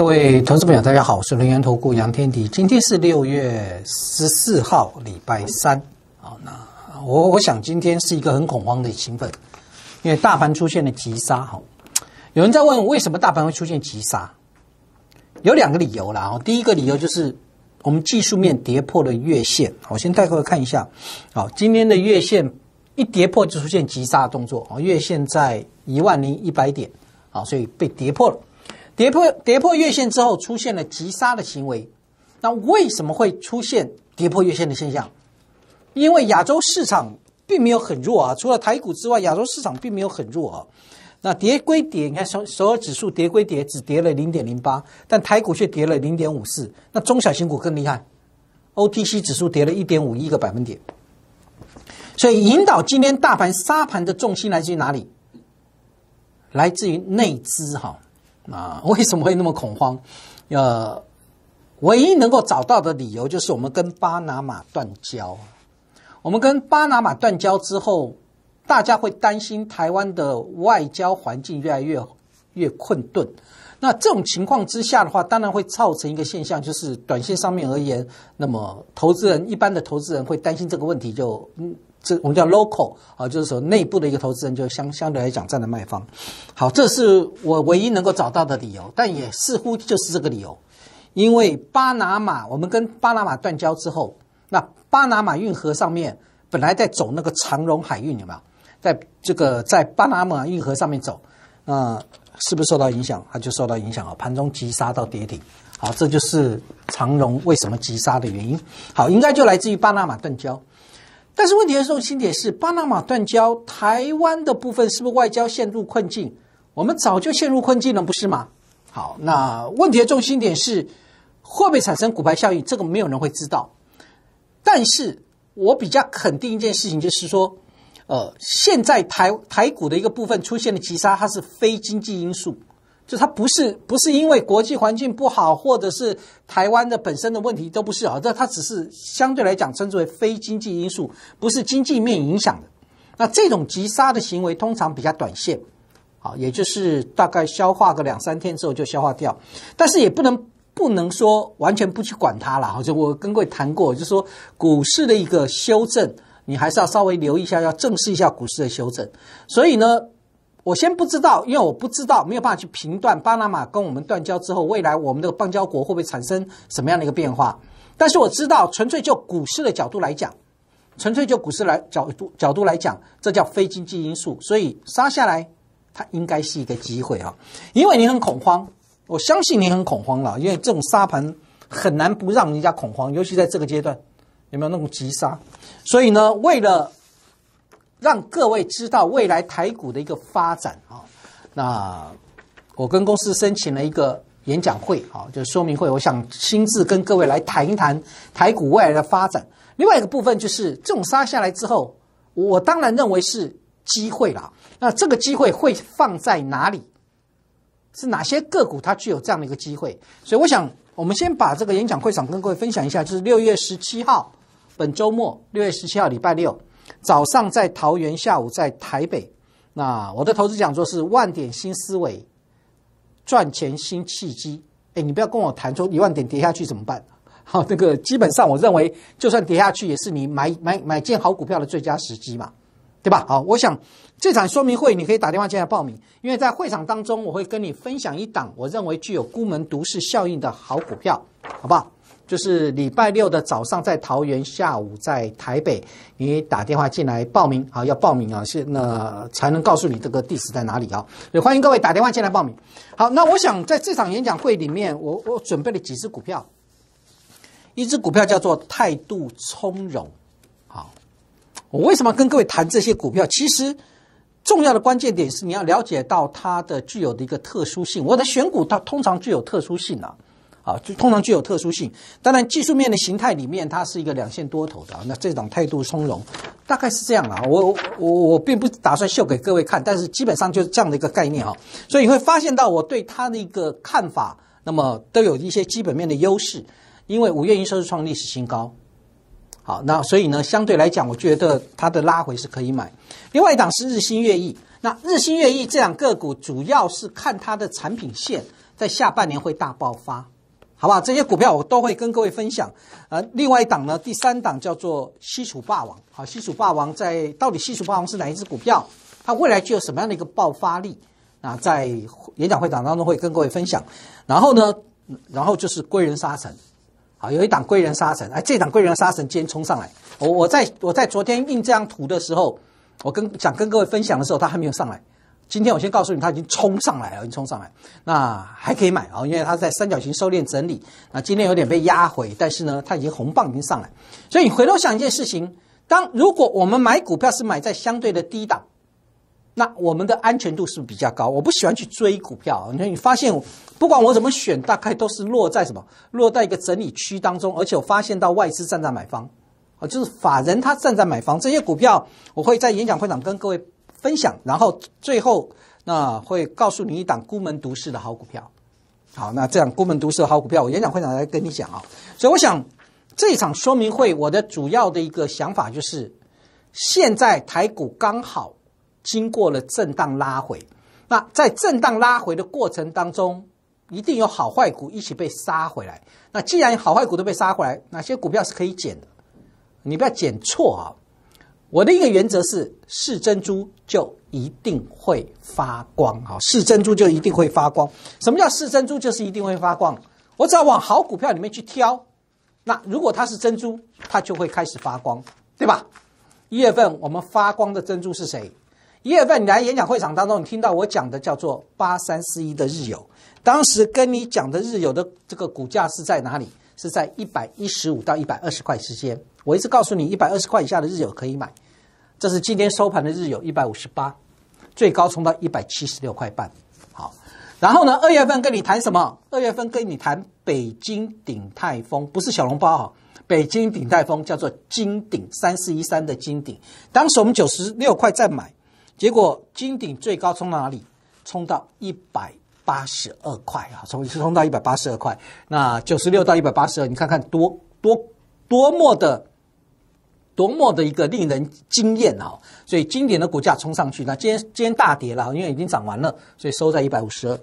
各位投资朋友，大家好，我是龙源投顾杨天迪。今天是六月十四号，礼拜三啊。那我我想今天是一个很恐慌的情氛，因为大盘出现了急杀。哈，有人在问为什么大盘会出现急杀？有两个理由啦。哦，第一个理由就是我们技术面跌破了月线。我先带各位看一下。好，今天的月线一跌破就出现急杀动作。啊，月线在一万零一百点啊，所以被跌破了。跌破跌破月线之后，出现了急杀的行为。那为什么会出现跌破月线的现象？因为亚洲市场并没有很弱啊，除了台股之外，亚洲市场并没有很弱啊。那跌归跌，你看首首尔指数跌归跌，只跌了零点零八，但台股却跌了零点五四。那中小型股更厉害，OTC 指数跌了一点五一个百分点。所以引导今天大盘杀盘的重心来自于哪里？来自于内资哈。啊，为什么会那么恐慌？呃，唯一能够找到的理由就是我们跟巴拿马断交。我们跟巴拿马断交之后，大家会担心台湾的外交环境越来越越困顿。那这种情况之下的话，当然会造成一个现象，就是短线上面而言，那么投资人一般的投资人会担心这个问题，就嗯。这我们叫 local 啊，就是说内部的一个投资人，就相相对来讲站在卖方。好，这是我唯一能够找到的理由，但也似乎就是这个理由，因为巴拿马我们跟巴拿马断交之后，那巴拿马运河上面本来在走那个长荣海运，有没有？在这个在巴拿马运河上面走，那是不是受到影响？它就受到影响啊，盘中急杀到跌停。好，这就是长荣为什么急杀的原因。好，应该就来自于巴拿马断交。但是问题的重心点是，巴拿马断交，台湾的部分是不是外交陷入困境？我们早就陷入困境了，不是吗？好，那问题的重心点是，会不会产生股牌效应？这个没有人会知道。但是我比较肯定一件事情，就是说，呃，现在台台股的一个部分出现了急杀，它是非经济因素。就它不是不是因为国际环境不好，或者是台湾的本身的问题都不是啊，这它只是相对来讲称之为非经济因素，不是经济面影响的。那这种急杀的行为通常比较短线，好，也就是大概消化个两三天之后就消化掉。但是也不能不能说完全不去管它了，好，就我跟各位谈过，就说股市的一个修正，你还是要稍微留意一下，要正视一下股市的修正。所以呢。我先不知道，因为我不知道，没有办法去评断巴拿马跟我们断交之后，未来我们这个邦交国会不会产生什么样的一个变化。但是我知道，纯粹就股市的角度来讲，纯粹就股市来角度角度来讲，这叫非经济因素，所以杀下来，它应该是一个机会啊，因为你很恐慌，我相信你很恐慌了，因为这种杀盘很难不让人家恐慌，尤其在这个阶段，有没有那种急杀？所以呢，为了。让各位知道未来台股的一个发展啊，那我跟公司申请了一个演讲会，啊，就说明会，我想亲自跟各位来谈一谈台股未来的发展。另外一个部分就是，这种杀下来之后，我当然认为是机会了。那这个机会会放在哪里？是哪些个股它具有这样的一个机会？所以，我想我们先把这个演讲会场跟各位分享一下，就是六月十七号，本周末，六月十七号礼拜六。早上在桃园，下午在台北。那我的投资讲座是万点新思维，赚钱新契机。哎，你不要跟我谈说一万点跌下去怎么办？好，这个基本上我认为，就算跌下去，也是你买买买进好股票的最佳时机嘛，对吧？好，我想这场说明会你可以打电话进来报名，因为在会场当中我会跟你分享一档我认为具有孤门独市效应的好股票，好不好？就是礼拜六的早上在桃园，下午在台北，你打电话进来报名啊，要报名啊，是那才能告诉你这个地址在哪里啊。欢迎各位打电话进来报名。好，那我想在这场演讲会里面，我我准备了几只股票，一只股票叫做态度从容。好，我为什么跟各位谈这些股票？其实重要的关键点是你要了解到它的具有的一个特殊性。我的选股它通常具有特殊性啊。啊，就通常具有特殊性。当然，技术面的形态里面，它是一个两线多头的啊。那这种态度从容，大概是这样啊。我我我并不打算秀给各位看，但是基本上就是这样的一个概念啊。所以你会发现到我对它的一个看法，那么都有一些基本面的优势，因为五月营收是创历史新高。好，那所以呢，相对来讲，我觉得它的拉回是可以买。另外一档是日新月异，那日新月异这两个股主要是看它的产品线在下半年会大爆发。好不好？这些股票我都会跟各位分享。呃，另外一档呢，第三档叫做西楚霸王。好，西楚霸王在到底西楚霸王是哪一只股票？它未来具有什么样的一个爆发力？啊，在演讲会场当中会跟各位分享。然后呢，然后就是归人沙尘。好，有一档归人沙尘。哎，这档归人沙尘今天冲上来。我我在我在昨天印这张图的时候，我跟想跟各位分享的时候，它还没有上来。今天我先告诉你，它已经冲上来了，已经冲上来，那还可以买啊，因为它在三角形收敛整理。那今天有点被压回，但是呢，它已经红棒已经上来。所以你回头想一件事情，当如果我们买股票是买在相对的低档，那我们的安全度是不是比较高？我不喜欢去追股票，你看你发现不管我怎么选，大概都是落在什么？落在一个整理区当中，而且我发现到外资站在买方啊，就是法人他站在买方这些股票，我会在演讲会上跟各位。分享，然后最后那会告诉你一档孤门独市的好股票。好，那这样孤门独市的好股票，我演讲会上来跟你讲啊。所以我想这场说明会，我的主要的一个想法就是，现在台股刚好经过了震荡拉回，那在震荡拉回的过程当中，一定有好坏股一起被杀回来。那既然好坏股都被杀回来，哪些股票是可以减的？你不要减错啊。我的一个原则是：是珍珠就一定会发光，哈！是珍珠就一定会发光。什么叫是珍珠？就是一定会发光。我只要往好股票里面去挑，那如果它是珍珠，它就会开始发光，对吧？一月份我们发光的珍珠是谁？一月份你来演讲会场当中，你听到我讲的叫做八三四一的日友，当时跟你讲的日友的这个股价是在哪里？是在一百一十五到一百二十块之间。我一直告诉你，一百二十块以下的日友可以买，这是今天收盘的日友一百五十八，最高冲到一百七十六块半。好，然后呢，二月份跟你谈什么？二月份跟你谈北京鼎泰丰，不是小笼包啊，北京鼎泰丰叫做金鼎三四一三的金鼎，当时我们九十六块再买，结果金鼎最高冲哪里？冲到一百八十二块啊，从冲到一百八十二块，那九十六到一百八十二，你看看多多多么的。多么的一个令人惊艳啊！所以今年的股价冲上去，那今天今天大跌了，因为已经涨完了，所以收在一百五十二。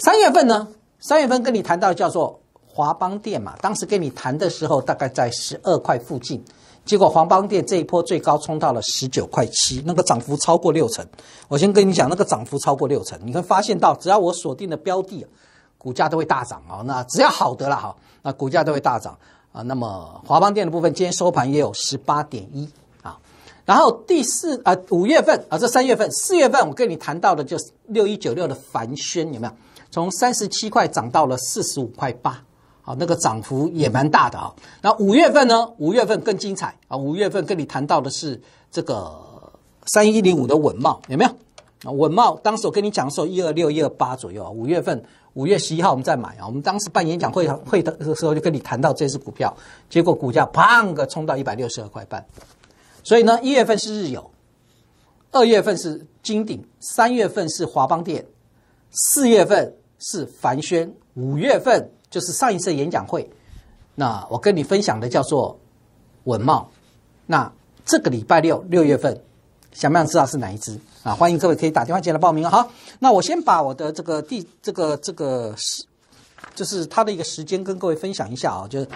三月份呢，三月份跟你谈到叫做华邦电嘛，当时跟你谈的时候大概在十二块附近，结果华邦电这一波最高冲到了十九块七，那个涨幅超过六成。我先跟你讲，那个涨幅超过六成，你会发现到只要我锁定的标的股价都会大涨啊，那只要好的了哈，那股价都会大涨。啊，那么华邦电的部分今天收盘也有十八点一啊，然后第四啊五月份啊这三月份四月份我跟你谈到的就是六一九六的凡轩有没有？从三十七块涨到了四十五块八，好，那个涨幅也蛮大的啊。那五月份呢，五月份更精彩啊，五月份跟你谈到的是这个三一零五的稳茂有没有？啊，稳茂当时我跟你讲的时候一二六一二八左右，啊，五月份。五月十一号我们再买啊！我们当时办演讲会会的时候就跟你谈到这支股票，结果股价砰个冲到一百六十二块半。所以呢，一月份是日友，二月份是金鼎，三月份是华邦电，四月份是凡轩，五月份就是上一次演讲会，那我跟你分享的叫做文茂。那这个礼拜六六月份。想不想知道是哪一只啊？欢迎各位可以打电话进来报名好，那我先把我的这个地这个这个时，就是它的一个时间跟各位分享一下啊，就是。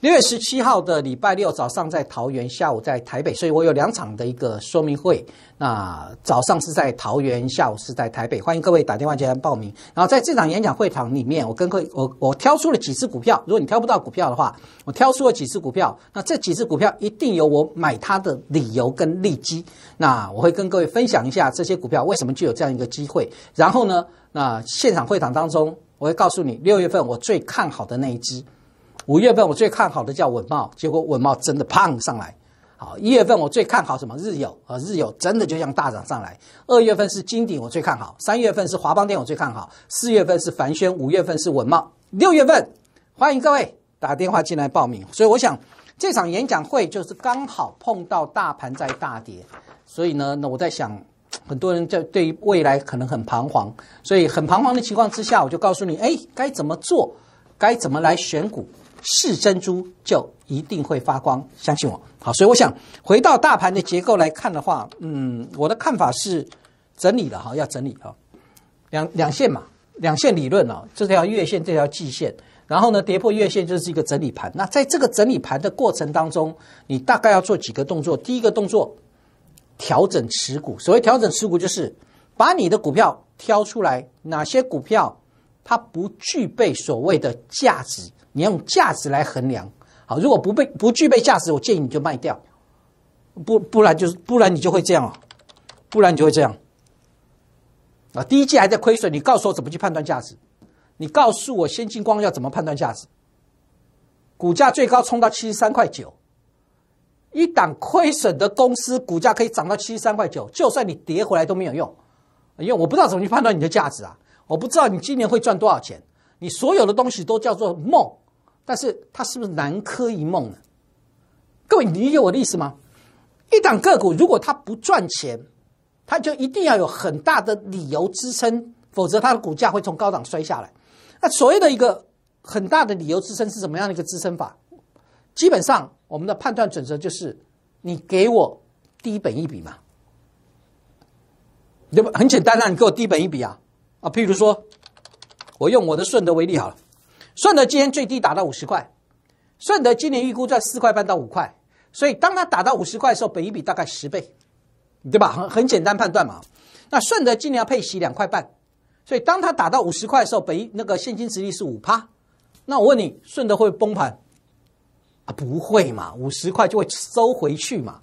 六月十七号的礼拜六早上在桃园，下午在台北，所以我有两场的一个说明会。那早上是在桃园，下午是在台北，欢迎各位打电话进来报名。然后在这场演讲会场里面，我跟各我我挑出了几只股票。如果你挑不到股票的话，我挑出了几只股票。那这几只股票一定有我买它的理由跟利基。那我会跟各位分享一下这些股票为什么具有这样一个机会。然后呢，那现场会场当中，我会告诉你六月份我最看好的那一只。五月份我最看好的叫稳茂，结果稳茂真的胖上来。好，一月份我最看好什么？日友啊，日友真的就像大涨上来。二月份是金鼎，我最看好。三月份是华邦电，我最看好。四月份是凡轩，五月份是稳茂。六月份欢迎各位打电话进来报名。所以我想这场演讲会就是刚好碰到大盘在大跌，所以呢，那我在想很多人在对于未来可能很彷徨，所以很彷徨的情况之下，我就告诉你，哎，该怎么做？该怎么来选股？是珍珠就一定会发光，相信我。好，所以我想回到大盘的结构来看的话，嗯，我的看法是整理了哈，要整理哈，两两线嘛，两线理论哦，这条月线，这条季线，然后呢，跌破月线就是一个整理盘。那在这个整理盘的过程当中，你大概要做几个动作。第一个动作，调整持股。所谓调整持股，就是把你的股票挑出来，哪些股票。它不具备所谓的价值，你用价值来衡量。好，如果不被不具备价值，我建议你就卖掉。不，不然就是不然你就会这样啊，不然你就会这样。啊，第一季还在亏损，你告诉我怎么去判断价值？你告诉我先进光要怎么判断价值？股价最高冲到七十三块九，一档亏损的公司股价可以涨到七十三块九，就算你跌回来都没有用，因为我不知道怎么去判断你的价值啊。我不知道你今年会赚多少钱，你所有的东西都叫做梦，但是它是不是南柯一梦呢？各位，你解我的意思吗？一档个股如果它不赚钱，它就一定要有很大的理由支撑，否则它的股价会从高档摔下来。那所谓的一个很大的理由支撑是什么样的一个支撑法？基本上我们的判断准则就是你给我低本一笔嘛，那么很简单啊，你给我低本一笔啊。啊，譬如说，我用我的顺德为例好了。顺德今天最低打到五十块，顺德今年预估在四块半到五块，所以当它打到五十块的时候，本一比大概十倍，对吧？很很简单判断嘛。那顺德今年要配息两块半，所以当它打到五十块的时候，本一那个现金值率是五趴。那我问你，顺德会崩盘啊？不会嘛？五十块就会收回去嘛？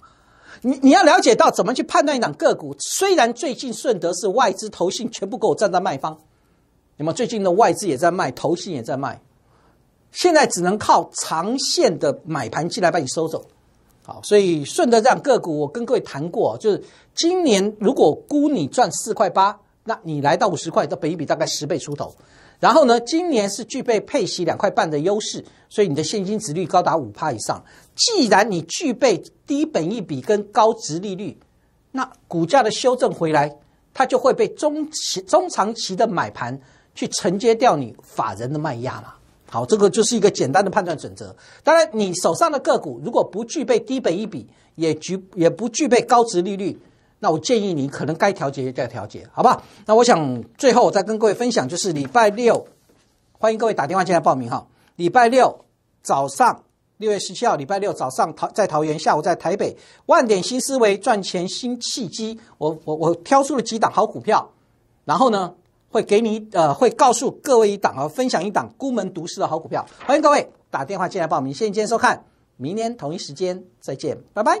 你你要了解到怎么去判断一档个股，虽然最近顺德是外资投信全部给我站在卖方，那么最近的外资也在卖，投信也在卖，现在只能靠长线的买盘进来把你收走。好，所以顺德这样个股，我跟各位谈过，就是今年如果估你赚四块八，那你来到五十块，的比一比大概十倍出头。然后呢？今年是具备配息两块半的优势，所以你的现金值率高达五趴以上。既然你具备低本益比跟高值利率，那股价的修正回来，它就会被中期、中长期的买盘去承接掉你法人的卖压嘛。好，这个就是一个简单的判断准则。当然，你手上的个股如果不具备低本益比，也具也不具备高值利率。那我建议你可能该调节，再调节，好不好？那我想最后我再跟各位分享，就是礼拜六，欢迎各位打电话进来报名哈。礼拜六早上六月十七号，礼拜六早上桃在桃园，下午在台北，万点新思维赚钱新契机。我我我挑出了几档好股票，然后呢会给你呃会告诉各位一档啊，分享一档孤门独市的好股票。欢迎各位打电话进来报名。谢谢收看，明天同一时间再见，拜拜。